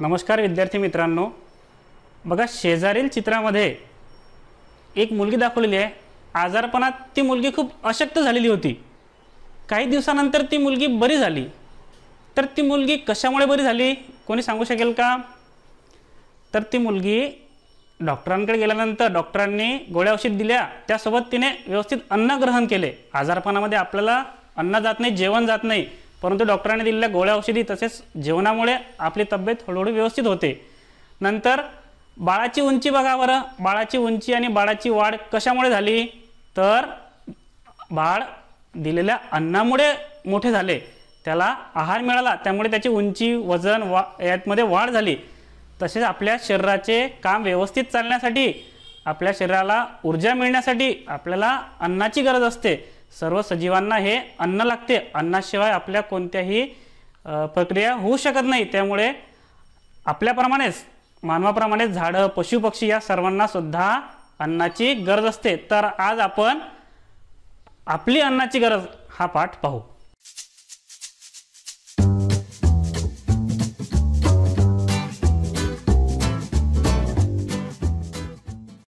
नमस्कार विद्यार्थी मित्रांनो बघा शेजारील चित्रामध्ये एक मुलगी दाखवलेली आहे आजारपणात ती मुलगी खूप अशक्त झालेली होती काही दिवसानंतर ती मुलगी बरी झाली तर ती मुलगी कशामुळे बरी झाली कोणी सांगू शकेल का तर ती मुलगी डॉक्टरांकडे गेल्यानंतर डॉक्टरांनी गोळ्या औषध दिल्या त्यासोबत तिने व्यवस्थित अन्न ग्रहण केले आजारपणामध्ये आपल्याला अन्न जात नाही जेवण जात नाही परंतु डॉक्टरांनी दिलेल्या गोळ्या औषधी तसेच जेवणामुळे आपली तब्येत हळूहळू व्यवस्थित होते नंतर बाळाची उंची बघा बरं बाळाची उंची आणि बाळाची वाढ कशामुळे झाली तर बाळ दिलेल्या अन्नामुळे मोठे झाले त्याला आहार मिळाला त्यामुळे त्याची उंची वजन वा यातमध्ये वाढ झाली तसेच आपल्या शरीराचे काम व्यवस्थित चालण्यासाठी आपल्या शरीराला ऊर्जा मिळण्यासाठी आपल्याला अन्नाची गरज असते सर्व सजीवांना हे अन्न लागते अन्नाशिवाय आपल्या कोणत्याही प्रक्रिया होऊ शकत नाही त्यामुळे आपल्याप्रमाणेच मानवाप्रमाणेच झाडं पशुपक्षी या सर्वांना सुद्धा अन्नाची गरज असते तर आज आपण आपली अन्नाची गरज हा पाठ पाहू